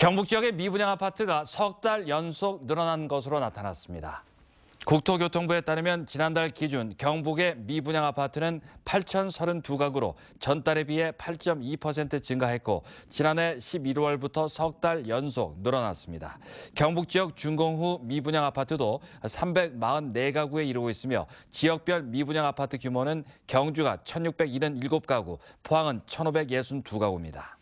경북 지역의 미분양 아파트가 석 달 연속 늘어난 것으로 나타났습니다. 국토교통부에 따르면 지난달 기준 경북의 미분양 아파트는 8,032가구로 전달에 비해 8.2% 증가했고 지난해 11월부터 석 달 연속 늘어났습니다. 경북 지역 준공 후 미분양 아파트도 344가구에 이르고 있으며 지역별 미분양 아파트 규모는 경주가 1,677가구, 포항은 1,562가구입니다.